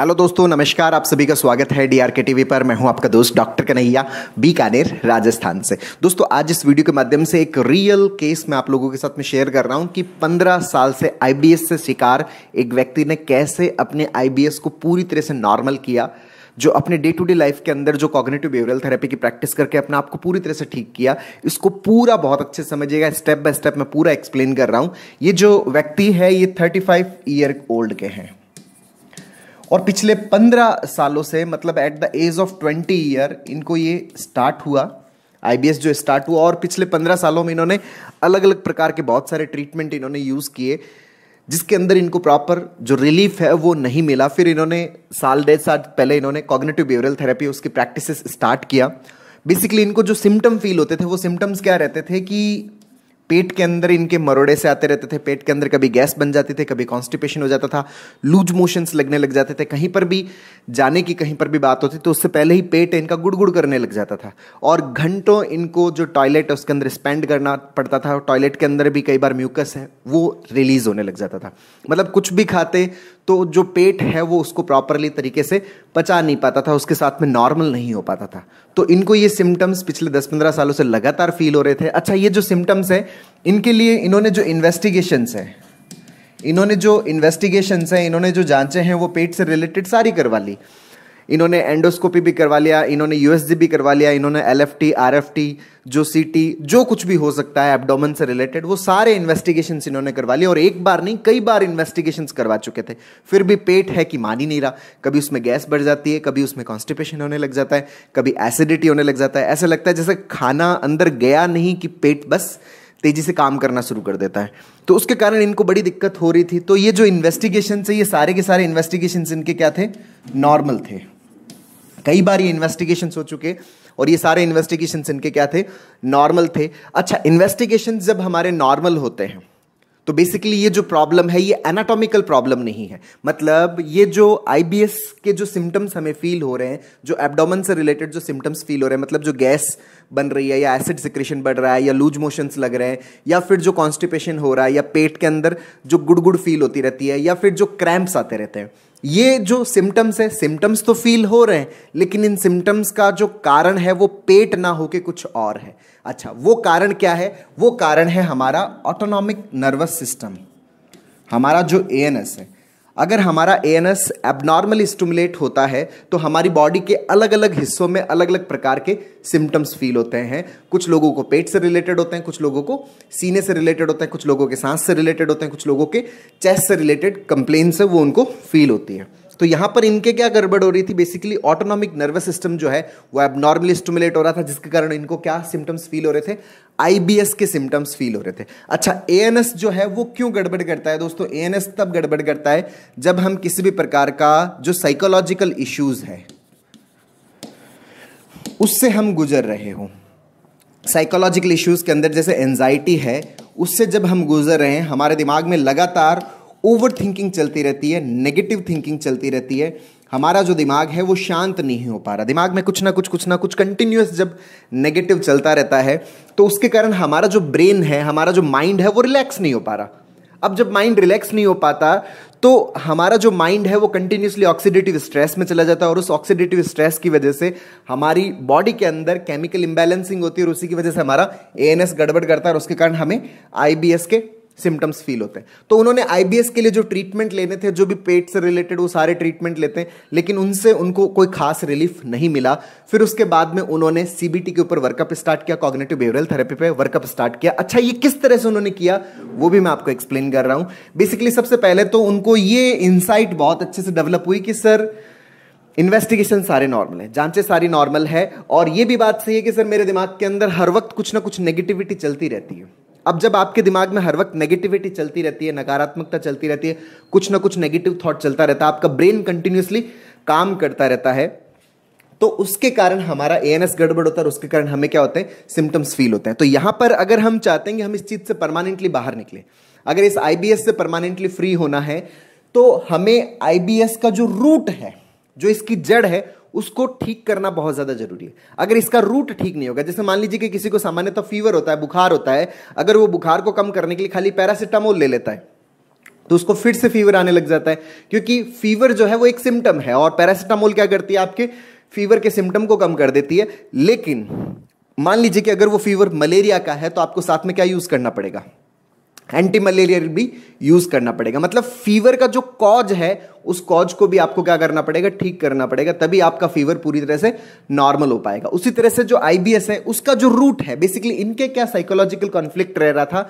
hello दोस्तों नमस्कार आप सभी का स्वागत है डीआरके टीवी पर मैं हूं आपका दोस्त डॉक्टर कन्हैया बीकानेर राजस्थान से दोस्तों आज इस वीडियो के माध्यम से एक रियल केस मैं आप लोगों के साथ में शेयर कर रहा हूं कि 15 साल से आईबीएस से शिकार एक व्यक्ति ने कैसे अपने आईबीएस को पूरी तरह से नॉर्मल किया जो अपने डे टू डे लाइफ के अंदर जो कॉग्नेटिव बिहेवियरल थेरेपी की प्रैक्टिस करके अपने आप को पूरी तरह से ठीक किया इसको पूरा बहुत अच्छे से समझिएगा स्टेप बाय स्टेप मैं पूरा एक्सप्लेन कर रहा हूँ ये जो व्यक्ति है ये थर्टी फाइव ईयर ओल्ड के हैं और पिछले पंद्रह सालों से मतलब at the age of twenty year इनको ये स्टार्ट हुआ आई जो स्टार्ट हुआ और पिछले पंद्रह सालों में इन्होंने अलग अलग प्रकार के बहुत सारे ट्रीटमेंट इन्होंने यूज़ किए जिसके अंदर इनको प्रॉपर जो रिलीफ है वो नहीं मिला फिर इन्होंने साल डेढ़ साल पहले इन्होंने कॉग्नेटिव बिहेवियरल थेरेपी उसकी प्रैक्टिसेस स्टार्ट किया बेसिकली इनको जो सिम्टम फील होते थे वो सिम्टम्स क्या रहते थे कि पेट के अंदर इनके मरोड़े से आते रहते थे पेट के अंदर कभी गैस बन जाती थी कभी कॉन्स्टिपेशन हो जाता था लूज मोशंस लगने लग जाते थे कहीं पर भी जाने की कहीं पर भी बात होती तो उससे पहले ही पेट इनका गुड़गुड़ करने लग जाता था और घंटों इनको जो टॉयलेट है उसके अंदर स्पेंड करना पड़ता था टॉयलेट के अंदर भी कई बार म्यूकस है वो रिलीज होने लग जाता था मतलब कुछ भी खाते तो जो पेट है वो उसको प्रॉपरली तरीके से पचा नहीं पाता था उसके साथ में नॉर्मल नहीं हो पाता था तो इनको ये सिम्टम्स पिछले 10-15 सालों से लगातार फील हो रहे थे अच्छा ये जो सिम्टम्स हैं इनके लिए इन्होंने जो इन्वेस्टिगेशंस है इन्होंने जो इन्वेस्टिगेशंस है इन्होंने जो जांचे हैं वो पेट से रिलेटेड सारी करवा ली इन्होंने एंडोस्कोपी भी करवा लिया इन्होंने यूएसजी भी करवा लिया इन्होंने एफ टी जो टी जो कुछ भी हो सकता है एबडोमन से रिलेटेड वो सारे इन्वेस्टिगेशन इन्होंने करवा लिए और एक बार नहीं कई बार इन्वेस्टिगेशन करवा चुके थे फिर भी पेट है कि मान ही नहीं रहा कभी उसमें गैस बढ़ जाती है कभी उसमें कॉन्स्टिपेशन होने लग जाता है कभी एसिडिटी होने लग जाता है ऐसा लगता है जैसे खाना अंदर गया नहीं कि पेट बस तेजी से काम करना शुरू कर देता है तो उसके कारण इनको बड़ी दिक्कत हो रही थी तो ये जो इन्वेस्टिगेशन से ये सारे के सारे इन्वेस्टिगेशन इनके क्या थे नॉर्मल थे कई बार ये इन्वेस्टिगेशन हो चुके और ये सारे इन्वेस्टिगेशन इनके क्या थे नॉर्मल थे अच्छा इन्वेस्टिगेशन जब हमारे नॉर्मल होते हैं तो बेसिकली ये जो प्रॉब्लम है ये एनाटॉमिकल प्रॉब्लम नहीं है मतलब ये जो आई के जो सिम्टम्स हमें फील हो रहे हैं जो एबडोमन से रिलेटेड जो सिम्टम्स फील हो रहे हैं मतलब जो गैस बन रही है या एसिड सिक्रेशन बढ़ रहा है या लूज मोशंस लग रहे हैं या फिर जो कॉन्स्टिपेशन हो रहा है या पेट के अंदर जो गुड़ गुड़ फील होती रहती है या फिर जो क्रैम्प्स आते रहते हैं ये जो सिम्टम्स है सिम्टम्स तो फील हो रहे हैं लेकिन इन सिम्टम्स का जो कारण है वो पेट ना होके कुछ और है अच्छा वो कारण क्या है वो कारण है हमारा ऑटोनॉमिक नर्वस सिस्टम हमारा जो ए है अगर हमारा A N S abnormally stimulate होता है तो हमारी बॉडी के अलग अलग हिस्सों में अलग अलग प्रकार के सिम्टम्स फील होते हैं कुछ लोगों को पेट से रिलेटेड होते हैं कुछ लोगों को सीने से रिलेटेड होते हैं कुछ लोगों के सांस से रिलेटेड होते हैं कुछ लोगों के चेस्ट से रिलेटेड कंप्लेन्स से वो उनको फील होती है तो यहां पर इनके क्या गड़बड़ हो रही थी बेसिकली ऑटोनॉमिक नर्वस सिस्टम जो है वो एबनॉर्मली स्टिमुलेट हो रहा था जिसके कारण इनको क्या सिम्टम्स फील हो रहे थे आईबीएस के सिम्टम्स फील हो रहे थे अच्छा ए जो है वो क्यों गड़बड़ करता है दोस्तों ए तब गड़बड़ करता है जब हम किसी भी प्रकार का जो साइकोलॉजिकल इश्यूज है उससे हम गुजर रहे हों साइकोलॉजिकल इश्यूज के अंदर जैसे एंजाइटी है उससे जब हम गुजर रहे हैं हमारे दिमाग में लगातार ओवर थिंकिंग चलती रहती है नेगेटिव थिंकिंग चलती रहती है हमारा जो दिमाग है वो शांत नहीं हो पा रहा दिमाग में कुछ ना कुछ कुछ ना कुछ कंटिन्यूस जब नेगेटिव चलता रहता है तो उसके कारण हमारा जो ब्रेन है हमारा जो माइंड है वो रिलैक्स नहीं हो पा रहा अब जब माइंड रिलैक्स नहीं हो पाता तो हमारा जो माइंड है वो कंटिन्यूसली ऑक्सीडेटिव स्ट्रेस में चला जाता है और उस ऑक्सीडेटिव स्ट्रेस की वजह से हमारी बॉडी के अंदर केमिकल इम्बैलेंसिंग होती है और उसी की वजह से हमारा ए गड़बड़ करता है और उसके कारण हमें आई के सिम्टम्स फील होते हैं तो उन्होंने आईबीएस के लिए जो ट्रीटमेंट लेने थे जो भी पेट से रिलेटेड वो सारे ट्रीटमेंट लेते हैं लेकिन उनसे उनको कोई खास रिलीफ नहीं मिला फिर उसके बाद में उन्होंने सीबीटी के ऊपर वर्कअप स्टार्ट किया कॉग्नेटिव बिहेवियल थेरेपी पे वर्कअप स्टार्ट किया अच्छा ये किस तरह से उन्होंने किया वो भी मैं आपको एक्सप्लेन कर रहा हूँ बेसिकली सबसे पहले तो उनको ये इंसाइट बहुत अच्छे से डेवलप हुई कि सर इन्वेस्टिगेशन सारे नॉर्मल है जांचें सारी नॉर्मल है और ये भी बात सही है कि सर मेरे दिमाग के अंदर हर वक्त कुछ ना कुछ नेगेटिविटी चलती रहती है अब जब आपके दिमाग में हर वक्त नेगेटिविटी चलती रहती है नकारात्मकता चलती रहती है कुछ ना कुछ नेगेटिव थॉट चलता रहता है आपका ब्रेन कंटिन्यूसली काम करता रहता है तो उसके कारण हमारा ए गड़बड़ होता है उसके कारण हमें क्या होते हैं सिम्टम्स फील होते हैं तो यहां पर अगर हम चाहते हैं कि हम इस चीज़ से परमानेंटली बाहर निकले अगर इस आई से परमानेंटली फ्री होना है तो हमें आई का जो रूट है जो इसकी जड़ है उसको ठीक करना बहुत ज़्यादा जरूरी है अगर इसका रूट ठीक नहीं होगा जैसे मान लीजिए कि किसी को सामान्यतः तो फीवर होता है बुखार होता है अगर वो बुखार को कम करने के लिए खाली पैरासिटामोल ले लेता है तो उसको फिर से फीवर आने लग जाता है क्योंकि फीवर जो है वो एक सिम्टम है और पैरासीटामोल क्या करती है आपके फीवर के सिम्टम को कम कर देती है लेकिन मान लीजिए कि अगर वो फीवर मलेरिया का है तो आपको साथ में क्या यूज़ करना पड़ेगा एंटी मलेरियल भी यूज करना पड़ेगा मतलब फीवर का जो कॉज है उस कॉज को भी आपको क्या करना पड़ेगा ठीक करना पड़ेगा तभी आपका फीवर पूरी तरह से नॉर्मल हो पाएगा उसी तरह से जो आईबीएस है उसका जो रूट है बेसिकली इनके क्या साइकोलॉजिकल कॉन्फ्लिक्ट रह रहा था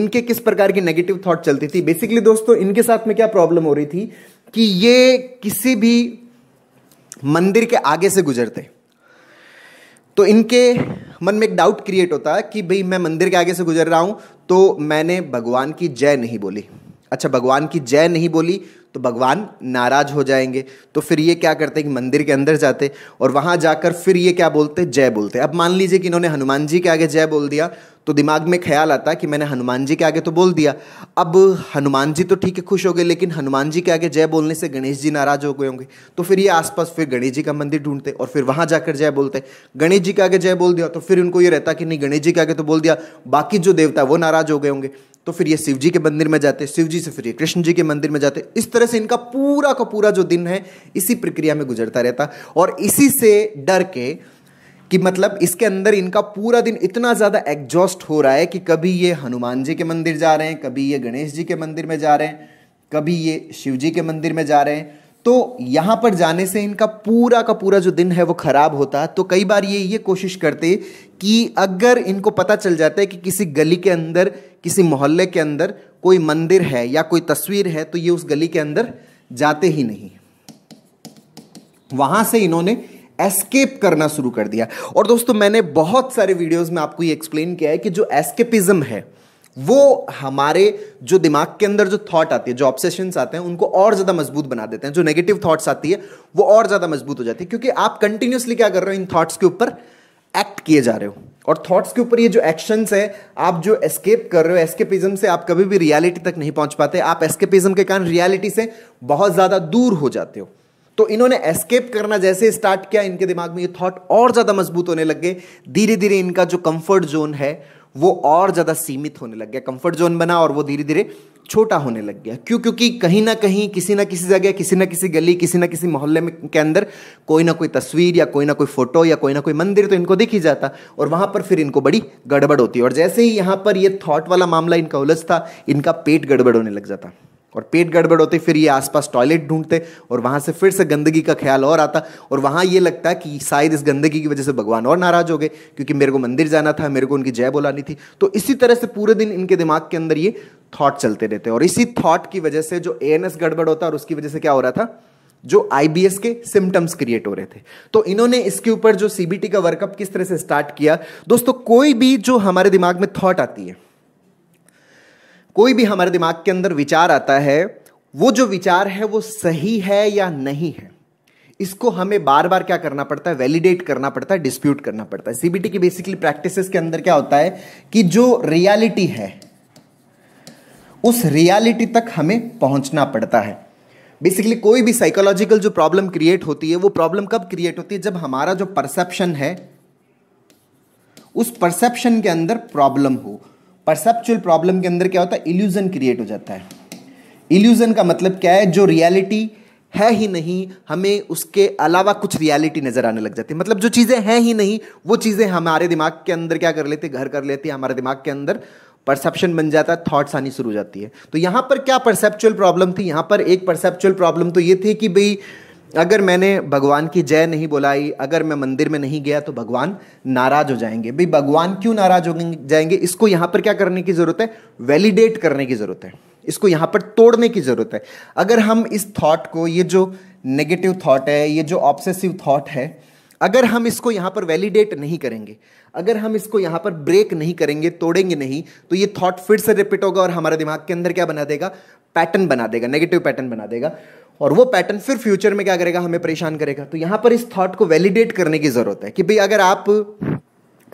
इनके किस प्रकार की नेगेटिव थॉट चलती थी बेसिकली दोस्तों इनके साथ में क्या प्रॉब्लम हो रही थी कि ये किसी भी मंदिर के आगे से गुजरते तो इनके मन में एक डाउट क्रिएट होता है कि भाई मैं मंदिर के आगे से गुजर रहा हूँ तो मैंने भगवान की जय नहीं बोली अच्छा भगवान की जय नहीं बोली तो भगवान नाराज हो जाएंगे तो फिर ये क्या करते कि मंदिर के अंदर जाते और वहां जाकर फिर ये क्या बोलते जय बोलते अब मान लीजिए कि इन्होंने हनुमान जी के आगे जय बोल दिया तो दिमाग में ख्याल आता कि मैंने हनुमान जी के आगे तो बोल दिया अब हनुमान जी तो ठीक है खुश हो गए लेकिन हनुमान जी के आगे जय बोलने से गणेश जी नाराज हो गए होंगे तो फिर ये आसपास फिर गणेश जी का मंदिर ढूंढते और फिर वहां जाकर जय बोलते गणेश जी के आगे जय बोल दिया तो फिर उनको ये रहता कि नहीं गणेश जी के आगे तो बोल दिया बाकी जो देवता वो नाराज हो गए होंगे तो फिर ये शिव जी के मंदिर में जाते शिव जी से फिर ये कृष्ण जी के मंदिर में जाते इस तरह से इनका पूरा का पूरा जो दिन है इसी प्रक्रिया में गुजरता रहता और इसी से डर के कि मतलब इसके अंदर इनका पूरा दिन इतना ज़्यादा एग्जॉस्ट हो रहा है कि कभी ये हनुमान जी के मंदिर जा रहे हैं कभी ये गणेश जी के मंदिर में जा रहे हैं कभी ये शिव जी के मंदिर में जा रहे हैं तो यहाँ पर जाने से इनका पूरा का पूरा जो दिन है वो ख़राब होता तो कई बार ये ये कोशिश करते कि अगर इनको पता चल जाता है कि किसी गली के अंदर किसी मोहल्ले के अंदर कोई मंदिर है या कोई तस्वीर है तो ये उस गली के अंदर जाते ही नहीं वहां से इन्होंने एस्केप करना शुरू कर दिया और दोस्तों मैंने बहुत सारे वीडियोस में आपको ये एक्सप्लेन किया है कि जो एस्केपिज्म है वो हमारे जो दिमाग के अंदर जो थॉट आती है जो ऑब्सेशन आते हैं उनको और ज़्यादा मजबूत बना देते हैं जो नेगेटिव थॉट्स आती है वो और ज़्यादा मजबूत हो जाती है क्योंकि आप कंटिन्यूसली क्या कर रहे हो इन थॉट्स के ऊपर एक्ट किए जा रहे हो और थॉट्स के ऊपर ये जो एक्शंस है आप जो एस्केप कर रहे हो एस्केपिज्म से आप कभी भी रियलिटी तक नहीं पहुंच पाते आप एस्केपिज्म के कारण रियलिटी से बहुत ज़्यादा दूर हो जाते हो तो इन्होंने एस्केप करना जैसे स्टार्ट किया इनके दिमाग में ये थॉट और ज़्यादा मजबूत होने लग गए धीरे धीरे इनका जो कंफर्ट जोन है वो और ज़्यादा सीमित होने लग गया कंफर्ट जोन बना और वो धीरे धीरे छोटा होने लग गया क्यों क्योंकि कहीं ना कहीं किसी ना किसी जगह किसी ना किसी गली किसी ना किसी मोहल्ले में के अंदर कोई ना कोई तस्वीर या कोई ना कोई फोटो या कोई ना कोई मंदिर तो इनको दिख ही जाता और वहाँ पर फिर इनको बड़ी गड़बड़ होती और जैसे ही यहाँ पर ये थॉट वाला मामला इनका उलझता इनका पेट गड़बड़ होने लग जाता और पेट गड़बड़ होते फिर ये आसपास टॉयलेट ढूंढते और वहाँ से फिर से गंदगी का ख्याल और आता और वहाँ ये लगता कि शायद इस गंदगी की वजह से भगवान और नाराज हो गए क्योंकि मेरे को मंदिर जाना था मेरे को उनकी जय बोलानी थी तो इसी तरह से पूरे दिन इनके दिमाग के अंदर ये थॉट चलते रहते और इसी थॉट की वजह से जो ए गड़बड़ होता और उसकी वजह से क्या हो रहा था जो आई के सिम्टम्स क्रिएट हो रहे थे तो इन्होंने इसके ऊपर जो सीबीटी का वर्कअप किस तरह से स्टार्ट किया दोस्तों कोई भी जो हमारे दिमाग में थॉट आती है कोई भी हमारे दिमाग के अंदर विचार आता है वो जो विचार है वो सही है या नहीं है इसको हमें बार बार क्या करना पड़ता है वैलिडेट करना पड़ता है डिस्प्यूट करना पड़ता है सीबीटी की बेसिकली प्रैक्टिस के अंदर क्या होता है कि जो रियालिटी है उस रियालिटी तक हमें पहुंचना पड़ता है बेसिकली कोई भी साइकोलॉजिकल जो प्रॉब्लम क्रिएट होती है वो प्रॉब्लम कब क्रिएट होती है जब हमारा जो परसेप्शन है उस परसेप्शन के अंदर प्रॉब्लम हो परसेप्चुअल प्रॉब्लम के अंदर क्या होता है इल्यूजन क्रिएट हो जाता है इल्यूजन का मतलब क्या है जो रियलिटी है ही नहीं हमें उसके अलावा कुछ रियलिटी नज़र आने लग जाती है मतलब जो चीज़ें हैं ही नहीं वो चीज़ें हमारे दिमाग के अंदर क्या कर लेती घर कर लेती है हमारे दिमाग के अंदर परसेप्शन बन जाता है थॉट्स आनी शुरू हो जाती है तो यहाँ पर क्या परसेप्चुअल प्रॉब्लम थी यहाँ पर एक परसेप्चुअल प्रॉब्लम तो ये थी कि भाई अगर मैंने भगवान की जय नहीं बुलाई अगर मैं मंदिर में नहीं गया तो भगवान नाराज हो जाएंगे भाई भगवान क्यों नाराज हो जाएंगे इसको यहाँ पर क्या करने की ज़रूरत है वैलिडेट करने की ज़रूरत है इसको यहाँ पर तोड़ने की ज़रूरत है अगर हम इस थॉट को ये जो नेगेटिव थॉट है ये जो ऑब्सेसिव थॉट है अगर हम इसको यहाँ पर वैलिडेट नहीं करेंगे अगर हम इसको यहाँ पर ब्रेक नहीं करेंगे तोड़ेंगे नहीं तो ये थॉट फिर से रिपीट होगा और हमारे दिमाग के अंदर क्या बना देगा पैटर्न बना देगा नेगेटिव पैटर्न बना देगा और वो पैटर्न फिर फ्यूचर में क्या करेगा हमें परेशान करेगा तो यहाँ पर इस थॉट को वैलिडेट करने की ज़रूरत है कि भाई अगर आप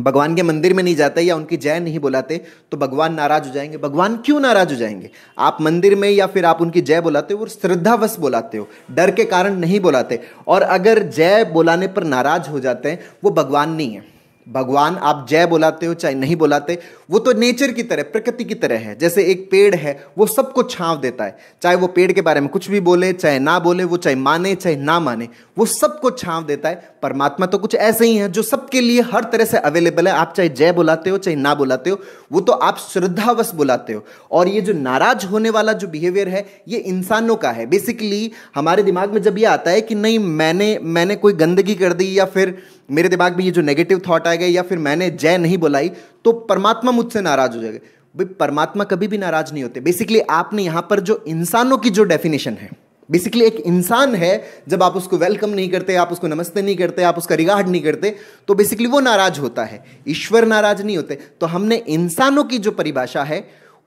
भगवान के मंदिर में नहीं जाते या उनकी जय नहीं बुलाते तो भगवान नाराज हो जाएंगे भगवान क्यों नाराज हो जाएंगे आप मंदिर में या फिर आप उनकी जय बुलाते हो और श्रद्धावश बुलाते हो डर के कारण नहीं बुलाते और अगर जय बुलाने पर नाराज हो जाते हैं वो भगवान नहीं है भगवान आप जय बुलाते हो चाहे नहीं बुलाते वो तो नेचर की तरह प्रकृति की तरह है जैसे एक पेड़ है वो सबको छाव देता है चाहे वो पेड़ के बारे में कुछ भी बोले चाहे ना बोले वो चाहे माने चाहे ना माने वो सबको छाव देता है परमात्मा तो कुछ ऐसे ही है जो सबके लिए हर तरह से अवेलेबल है आप चाहे जय बुलाते हो चाहे ना बुलाते हो वो तो आप श्रद्धावश बुलाते हो और ये जो नाराज होने वाला जो बिहेवियर है ये इंसानों का है बेसिकली हमारे दिमाग में जब ये आता है कि नहीं मैंने मैंने कोई गंदगी कर दी या फिर मेरे दिमाग में ये जो नेगेटिव थाट आ गए या फिर मैंने जय नहीं बुलाई तो परमात्मा मुझसे नाराज हो जाएगा भाई परमात्मा कभी भी नाराज नहीं होते बेसिकली आपने यहाँ पर जो इंसानों की जो डेफिनेशन है बेसिकली एक इंसान है जब आप उसको वेलकम नहीं करते आप उसको नमस्ते नहीं करते आप उसका रिगार्ड नहीं करते तो बेसिकली वो नाराज होता है ईश्वर नाराज नहीं होते तो हमने इंसानों की जो परिभाषा है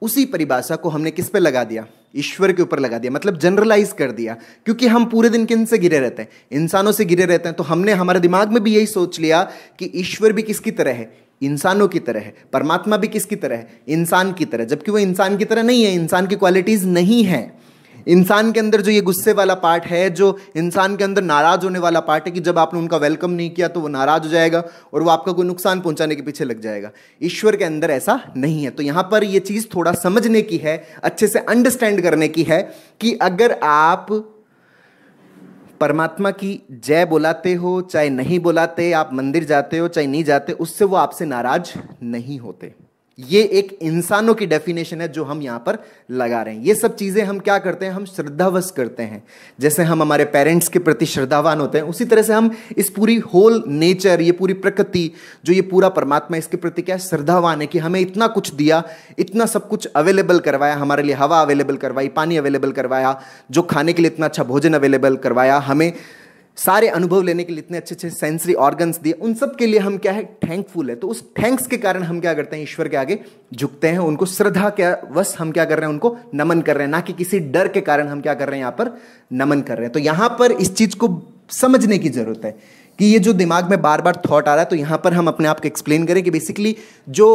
उसी परिभाषा को हमने किस पे लगा दिया ईश्वर के ऊपर लगा दिया मतलब जनरलाइज कर दिया क्योंकि हम पूरे दिन किन से घिरे रहते हैं इंसानों से घिरे रहते हैं तो हमने हमारे दिमाग में भी यही सोच लिया कि ईश्वर भी किसकी तरह है इंसानों की तरह है परमात्मा भी किसकी तरह है इंसान की तरह जबकि वो इंसान की तरह नहीं है इंसान की क्वालिटीज़ नहीं है इंसान के अंदर जो ये गुस्से वाला पार्ट है जो इंसान के अंदर नाराज़ होने वाला पार्ट है कि जब आपने उनका वेलकम नहीं किया तो वो नाराज़ हो जाएगा और वो आपका कोई नुकसान पहुंचाने के पीछे लग जाएगा ईश्वर के अंदर ऐसा नहीं है तो यहां पर ये चीज़ थोड़ा समझने की है अच्छे से अंडरस्टैंड करने की है कि अगर आप परमात्मा की जय बुलाते हो चाहे नहीं बुलाते आप मंदिर जाते हो चाहे नहीं जाते उससे वो आपसे नाराज नहीं होते ये एक इंसानों की डेफिनेशन है जो हम यहाँ पर लगा रहे हैं ये सब चीज़ें हम क्या करते हैं हम श्रद्धावश करते हैं जैसे हम हमारे पेरेंट्स के प्रति श्रद्धावान होते हैं उसी तरह से हम इस पूरी होल नेचर ये पूरी प्रकृति जो ये पूरा परमात्मा इसके प्रति क्या श्रद्धावान है कि हमें इतना कुछ दिया इतना सब कुछ अवेलेबल करवाया हमारे लिए हवा अवेलेबल करवाई पानी अवेलेबल करवाया जो खाने के लिए इतना अच्छा भोजन अवेलेबल करवाया हमें सारे अनुभव लेने के लिए इतने अच्छे अच्छे सेंसरी ऑर्गन्स दिए उन सब के लिए हम क्या है थैंकफुल है तो उस थैंक्स के कारण हम क्या करते हैं ईश्वर के आगे झुकते हैं उनको श्रद्धा के वश हम क्या कर रहे हैं उनको नमन कर रहे हैं ना कि किसी डर के कारण हम क्या कर रहे हैं यहाँ पर नमन कर रहे हैं तो यहाँ पर इस चीज़ को समझने की ज़रूरत है कि ये जो दिमाग में बार बार थॉट आ रहा है तो यहाँ पर हम अपने आप को एक्सप्लेन करें कि बेसिकली जो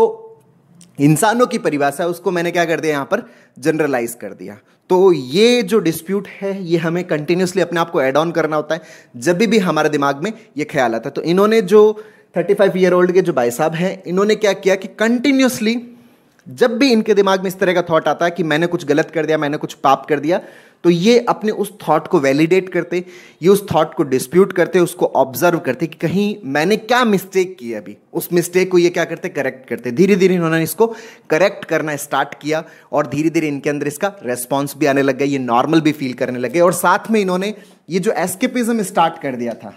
इंसानों की परिभाषा उसको मैंने क्या कर दिया यहाँ पर जनरलाइज कर दिया तो ये जो डिस्प्यूट है ये हमें कंटिन्यूसली अपने आप को एड ऑन करना होता है जब भी, हमारे दिमाग में ये ख्याल आता है तो इन्होंने जो थर्टी फाइव ईयर ओल्ड के जो भाई साहब हैं इन्होंने क्या किया कि कंटिन्यूसली जब भी इनके दिमाग में इस तरह का थॉट आता है कि मैंने कुछ गलत कर दिया मैंने कुछ पाप कर दिया तो ये अपने उस थॉट को वैलिडेट करते ये उस थॉट को डिस्प्यूट करते उसको ऑब्जर्व करते कि कहीं मैंने क्या मिस्टेक की अभी उस मिस्टेक को ये क्या करते करेक्ट करते धीरे धीरे इन्होंने इसको करेक्ट करना स्टार्ट किया और धीरे धीरे इनके अंदर इसका रेस्पॉन्स भी आने लग गया ये नॉर्मल भी फील करने लगे और साथ में इन्होंने ये जो एस्केपिज्म स्टार्ट कर दिया था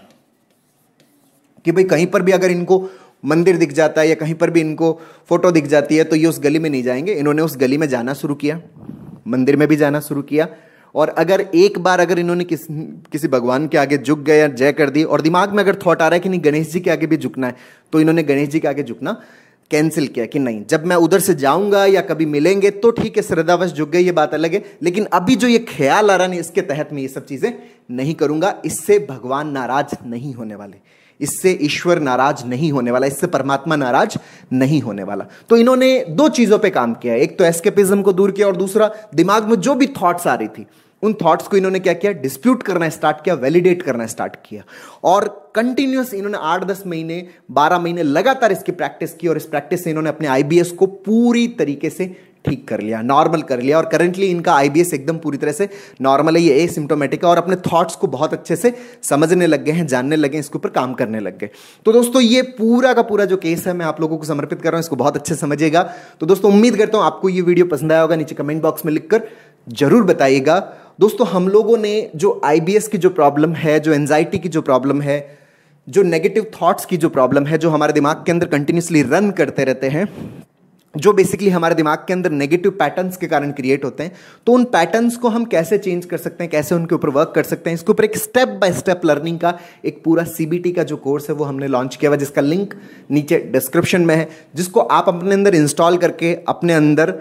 कि भाई कहीं पर भी अगर इनको मंदिर दिख जाता है या कहीं पर भी इनको फोटो दिख जाती है तो ये उस गली में नहीं जाएंगे इन्होंने उस गली में जाना शुरू किया मंदिर में भी जाना शुरू किया और अगर एक बार अगर इन्होंने किस किसी भगवान के आगे झुक गए या जय कर दी और दिमाग में अगर थॉट आ रहा है कि नहीं गणेश जी के आगे भी झुकना है तो इन्होंने गणेश जी के आगे झुकना कैंसिल किया कि नहीं जब मैं उधर से जाऊंगा या कभी मिलेंगे तो ठीक है श्रद्धावश झुक गए ये बात अलग है लेकिन अभी जो ये ख्याल आ रहा नहीं इसके तहत मैं ये सब चीज़ें नहीं करूंगा इससे भगवान नाराज नहीं होने वाले इससे ईश्वर नाराज नहीं होने वाला इससे परमात्मा नाराज नहीं होने वाला तो इन्होंने दो चीज़ों पे काम किया एक तो एस्केपिज्म को दूर किया और दूसरा दिमाग में जो भी थॉट्स आ रही थी उन थॉट्स को इन्होंने क्या किया डिस्प्यूट करना स्टार्ट किया वैलिडेट करना स्टार्ट किया और कंटिन्यूस इन्होंने आठ दस महीने बारह महीने लगातार इसकी प्रैक्टिस की और इस प्रैक्टिस से इन्होंने अपने आई को पूरी तरीके से ठीक कर लिया नॉर्मल कर लिया और करेंटली इनका आई एकदम पूरी तरह से नॉर्मल है ये एसिम्टोमेटिक है और अपने थॉट्स को बहुत अच्छे से समझने लग गए हैं जानने लगे इसके ऊपर काम करने लग गए तो दोस्तों ये पूरा का पूरा जो केस है मैं आप लोगों को समर्पित कर रहा हूँ इसको बहुत अच्छे समझिएगा तो दोस्तों उम्मीद करता हूँ आपको ये वीडियो पसंद आया होगा नीचे कमेंट बॉक्स में लिखकर जरूर बताइएगा दोस्तों हम लोगों ने जो आई की जो प्रॉब्लम है जो एनजाइटी की जो प्रॉब्लम है जो नेगेटिव थॉट्स की जो प्रॉब्लम है जो हमारे दिमाग के अंदर कंटिन्यूसली रन करते रहते हैं जो बेसिकली हमारे दिमाग के अंदर नेगेटिव पैटर्न्स के कारण क्रिएट होते हैं तो उन पैटर्न्स को हम कैसे चेंज कर सकते हैं कैसे उनके ऊपर वर्क कर सकते हैं इसके ऊपर एक स्टेप बाय स्टेप लर्निंग का एक पूरा सीबीटी का जो कोर्स है वो हमने लॉन्च किया हुआ जिसका लिंक नीचे डिस्क्रिप्शन में है जिसको आप अपने अंदर इंस्टॉल करके अपने अंदर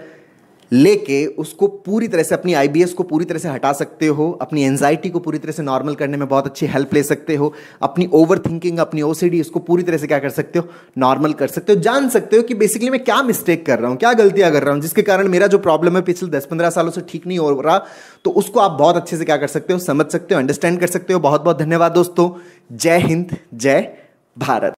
लेके उसको पूरी तरह से अपनी आई को पूरी तरह से हटा सकते हो अपनी एनजाइटी को पूरी तरह से नॉर्मल करने में बहुत अच्छी हेल्प ले सकते हो अपनी ओवर थिंकिंग अपनी ओ इसको पूरी तरह से क्या कर सकते हो नॉर्मल कर सकते हो जान सकते हो कि बेसिकली मैं क्या मिस्टेक कर रहा हूँ क्या गलतियाँ कर रहा हूँ जिसके कारण मेरा जो प्रॉब्लम है पिछले दस पंद्रह सालों से ठीक नहीं हो रहा तो उसको आप बहुत अच्छे से क्या कर सकते हो समझ सकते हो अंडरस्टैंड कर सकते हो बहुत बहुत धन्यवाद दोस्तों जय हिंद जय भारत